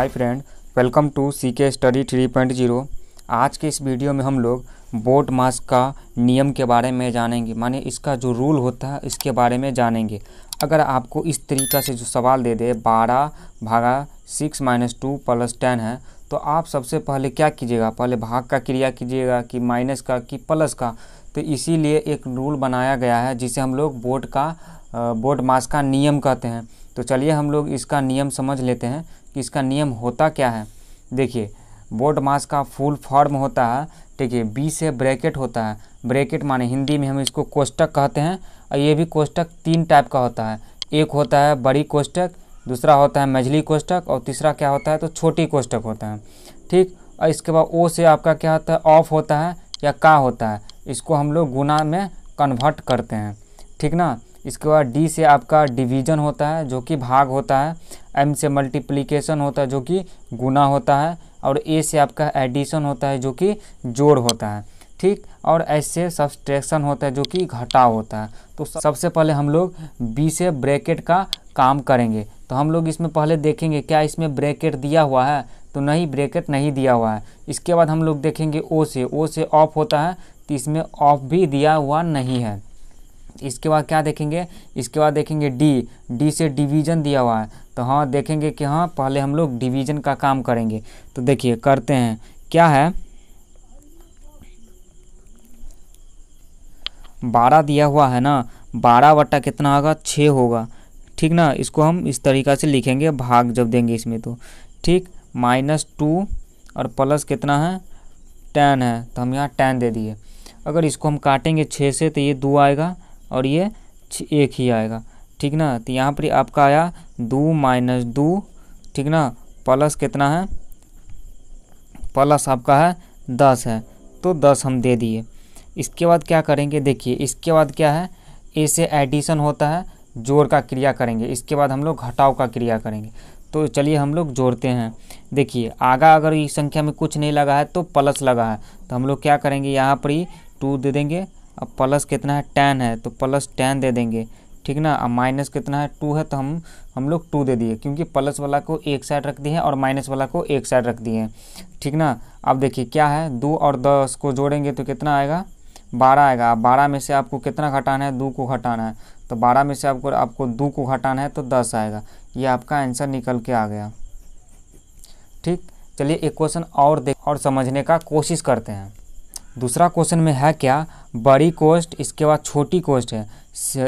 hi friend welcome to C K study three point zero आज के इस video में हम लोग बोट मास्क का नियम के बारे में जानेंगे माने इसका जो रूल होता है इसके बारे में जानेंगे अगर आपको इस तरीका से जो सवाल दे दे बारह भागा six minus two plus ten है तो आप सबसे पहले क्या कीजिएगा पहले भाग का क्रिया कीजिएगा कि माइनस का कि प्लस का तो इसीलिए एक रूल बनाया गया है जिसे हम लोग बोट का बोट मास का नियम कहते हैं तो चलिए हम लोग इसका नियम समझ लेते हैं कि इसका नियम होता क्या है देखिए बोर्ड मास का फुल फॉर्म होता है ठीक है बी से ब्रैकेट होता है ब्रैकेट माने हिंदी में हम इसको कोष्टक कहते हैं और ये भी कोष्टक तीन टाइप का होता है एक होता है बड़ी कोष्टक दूसरा होता है मझली कोष्टक और तीसरा क्या होता है तो छोटी कोष्टक होता है ठीक और इसके बाद ओ से आपका क्या होता है ऑफ होता है या का होता है इसको हम लोग गुना में कन्वर्ट करते हैं ठीक ना इसके बाद डी से आपका डिवीजन होता है जो कि भाग होता है एम से मल्टीप्लिकेशन होता है जो कि गुना होता है और ए से आपका एडिशन होता है जो कि जोड़ होता है ठीक और एस से सब्सट्रैक्शन होता है जो कि घटाव होता है तो सबसे पहले हम लोग बी से ब्रैकेट का काम करेंगे तो हम लोग इसमें पहले देखेंगे क्या इसमें ब्रैकेट दिया हुआ है तो नहीं ब्रैकेट नहीं दिया हुआ है इसके बाद हम लोग देखेंगे ओ से ओ से ऑफ होता है तो इसमें ऑफ भी दिया हुआ नहीं है इसके बाद क्या देखेंगे इसके बाद देखेंगे डी डी से डिवीजन दिया हुआ है तो हाँ देखेंगे कि हाँ पहले हम लोग डिवीजन का काम करेंगे तो देखिए करते हैं क्या है बारह दिया हुआ है ना बारह बट्टा कितना होगा छः होगा ठीक ना इसको हम इस तरीका से लिखेंगे भाग जब देंगे इसमें तो ठीक माइनस टू और प्लस कितना है टेन है तो हम यहाँ टेन दे दिए अगर इसको हम काटेंगे छः से तो ये दो आएगा और ये एक ही आएगा ठीक ना तो यहाँ पर आपका आया दो माइनस दो ठीक ना प्लस कितना है प्लस आपका है दस है तो दस हम दे दिए इसके बाद क्या करेंगे देखिए इसके बाद क्या है ए से एडिशन होता है जोड़ का क्रिया करेंगे इसके बाद हम लोग घटाव का क्रिया करेंगे तो चलिए हम लोग जोड़ते हैं देखिए आगा अगर इस संख्या में कुछ नहीं लगा है तो प्लस लगा है तो हम लोग क्या करेंगे यहाँ पर ही टू दे देंगे अब प्लस कितना है टेन है तो प्लस टेन दे देंगे ठीक ना अब माइनस कितना है टू है तो हम हम लोग टू दे दिए क्योंकि प्लस वाला को एक साइड रख दिए और माइनस वाला को एक साइड रख दिए ठीक ना अब देखिए क्या है दो और दस को जोड़ेंगे तो कितना आएगा बारह आएगा बारह में से आपको कितना घटाना है दो को घटाना है तो बारह में से आपको आपको दो को घटाना है तो दस आएगा ये आपका आंसर निकल के आ गया ठीक चलिए एक क्वेश्चन और देख और समझने का कोशिश करते हैं दूसरा क्वेश्चन में है क्या बड़ी कोस्ट इसके बाद छोटी कोस्ट है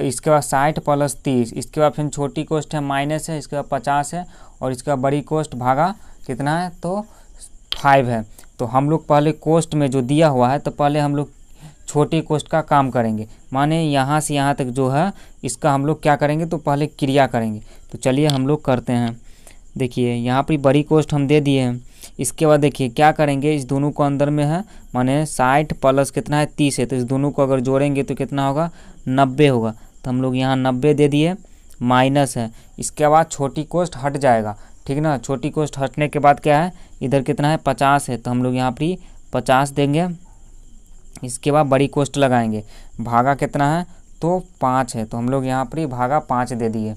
इसके बाद साठ प्लस तीस इसके बाद फिर छोटी कोस्ट है माइनस है इसके बाद पचास है और इसका बड़ी कोस्ट भागा कितना है तो फाइव है तो हम लोग पहले कोस्ट में जो दिया हुआ है तो पहले हम लोग छोटे कोस्ट का काम करेंगे माने यहाँ से यहाँ तक जो है इसका हम लोग क्या करेंगे तो पहले क्रिया करेंगे तो चलिए हम लोग करते हैं देखिए यहाँ पर बड़ी कोस्ट हम दे दिए हैं इसके बाद देखिए क्या करेंगे इस दोनों को अंदर में है माने साठ प्लस कितना है तीस है तो इस दोनों को अगर जोड़ेंगे तो कितना होगा नब्बे होगा तो हम लोग यहाँ नब्बे दे दिए माइनस है इसके बाद छोटी कोस्ट हट जाएगा ठीक ना छोटी कोस्ट हटने के बाद क्या है इधर कितना है पचास है तो हम लोग यहाँ पर पचास देंगे इसके बाद बड़ी कोस्ट लगाएंगे भागा कितना है तो पाँच है तो हम लोग यहाँ पर भागा पाँच दे दिए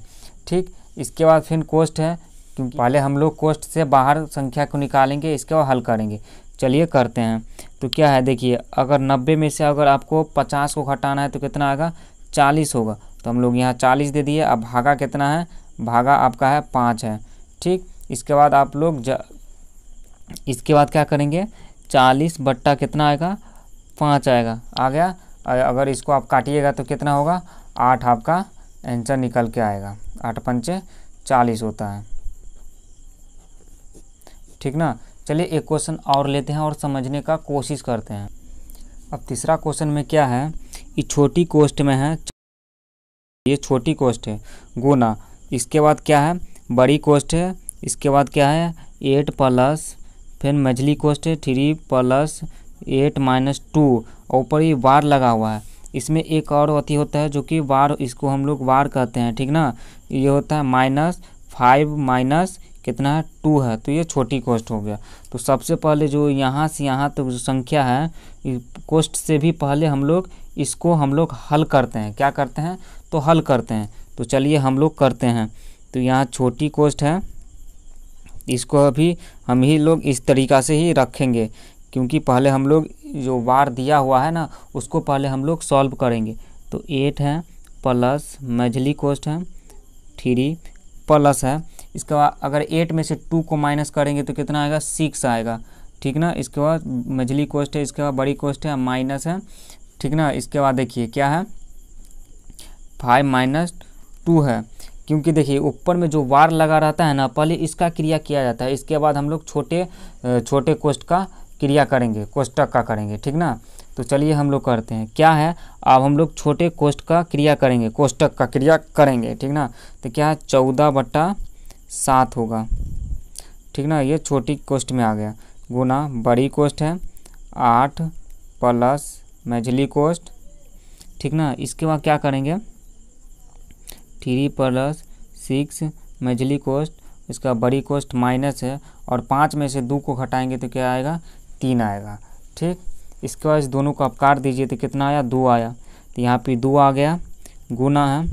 ठीक इसके बाद फिर कोस्ट है क्योंकि पहले हम लोग कोष्ट से बाहर संख्या को निकालेंगे इसको हल करेंगे चलिए करते हैं तो क्या है देखिए अगर नब्बे में से अगर आपको पचास को घटाना है तो कितना आएगा चालीस होगा तो हम लोग यहाँ चालीस दे दिए अब भागा कितना है भागा आपका है पाँच है ठीक इसके बाद आप लोग इसके बाद क्या करेंगे चालीस बट्टा कितना आएगा पाँच आएगा आ गया अगर इसको आप काटिएगा तो कितना होगा आठ आपका आंसर निकल के आएगा आठ पंचे चालीस होता है ठीक ना चलिए एक क्वेश्चन और लेते हैं और समझने का कोशिश करते हैं अब तीसरा क्वेश्चन में क्या है ये छोटी कोष्ट में है ये छोटी कोष्ट है गुना इसके बाद क्या है बड़ी कोष्ट है इसके बाद क्या है एट प्लस फिर मझली कोष्ट है three plus eight minus two और ऊपर ये बार लगा हुआ है इसमें एक और अति होता है जो कि बार इसको हम लोग बार कहते हैं ठीक ना ये होता है माइनस फाइव माइनस कितना है टू है तो ये छोटी कोष्ट हो गया तो सबसे पहले जो यहाँ से यहाँ तक तो जो संख्या है कोष्ट से भी पहले हम लोग इसको हम लोग हल करते हैं क्या करते हैं तो हल करते हैं तो चलिए हम लोग करते हैं तो यहाँ छोटी कोष्ट है इसको अभी हम ही लोग इस तरीका से ही रखेंगे क्योंकि पहले हम लोग जो वार दिया हुआ है ना उसको पहले हम लोग सॉल्व करेंगे तो एट है प्लस मझली कोष्ट है थ्री प्लस है इसका अगर एट में से टू को माइनस करेंगे तो कितना आएगा सिक्स आएगा ठीक ना इसके बाद मझली कोस्ट है इसके बाद बड़ी कोस्ट है माइनस है ठीक ना इसके बाद देखिए क्या है फाइव माइनस टू है क्योंकि देखिए ऊपर में जो वार लगा रहता है ना पहले इसका क्रिया किया जाता है इसके बाद हम लोग छोटे छोटे कोष्ट का क्रिया करेंगे कोष्टक का करेंगे ठीक ना तो चलिए हम लोग करते हैं क्या है अब हम लोग छोटे कोष्ट का क्रिया करेंगे कोष्टक का क्रिया करेंगे ठीक ना तो क्या है चौदह बट्टा सात होगा ठीक ना ये छोटी कोष्ट में आ गया गुना बड़ी कोष्ट है आठ प्लस मझली कोष्ट ठीक ना इसके बाद क्या करेंगे थ्री प्लस सिक्स मझली कोष्ट इसका बड़ी कोष्ट माइनस है और पाँच में से दो को घटाएंगे तो क्या आएगा तीन आएगा ठीक इसके बाद इस दोनों को आप काट दीजिए तो कितना आया दो आया तो यहाँ पे दो आ गया गुना है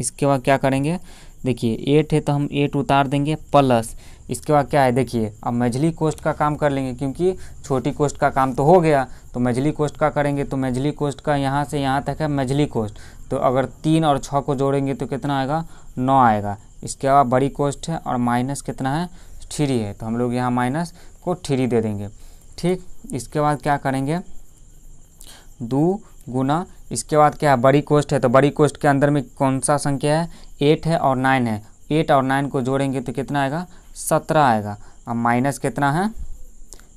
इसके बाद क्या करेंगे देखिए एट है तो हम एट उतार देंगे प्लस इसके बाद क्या है देखिए अब मझली कोस्ट का काम कर लेंगे क्योंकि छोटी कोस्ट का काम तो हो गया तो मझली कोस्ट का करेंगे तो मझली कोस्ट का यहाँ से यहाँ तक है मझली कोस्ट तो अगर तीन और छः को जोड़ेंगे तो कितना आएगा नौ आएगा इसके अलावा बड़ी कोस्ट है और माइनस कितना है थ्री है तो हम लोग यहाँ माइनस को थ्री दे देंगे ठीक इसके बाद क्या करेंगे दो गुना इसके बाद क्या है बड़ी कोष्ट है तो बड़ी कोष्ट के अंदर में कौन सा संख्या है एट है और नाइन है एट और नाइन को जोड़ेंगे तो कितना आएगा सत्रह आएगा अब माइनस कितना है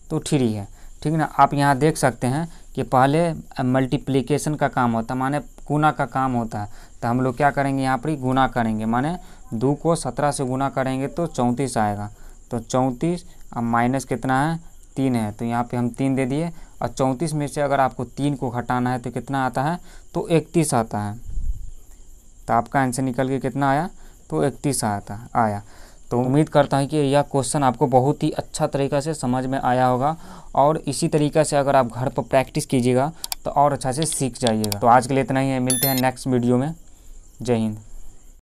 तो थ्री है ठीक ना आप यहाँ देख सकते हैं कि पहले मल्टीप्लिकेशन का काम होता है माने गुना का काम होता है तो हम लोग क्या करेंगे यहाँ पर ही गुना करेंगे माने दो को सत्रह से गुना करेंगे तो चौंतीस आएगा तो चौंतीस अब माइनस कितना है तीन है तो यहाँ पे हम तीन दे दिए और चौंतीस में से अगर आपको तीन को घटाना है तो कितना आता है तो इकतीस आता है तो आपका आंसर निकल के कितना आया तो इकतीस आता आया तो उम्मीद करता हूँ कि यह क्वेश्चन आपको बहुत ही अच्छा तरीक़ा से समझ में आया होगा और इसी तरीका से अगर आप घर पर प्रैक्टिस कीजिएगा तो और अच्छा से सीख जाइएगा तो आज के लिए इतना ही है मिलते हैं नेक्स्ट वीडियो में जय हिंद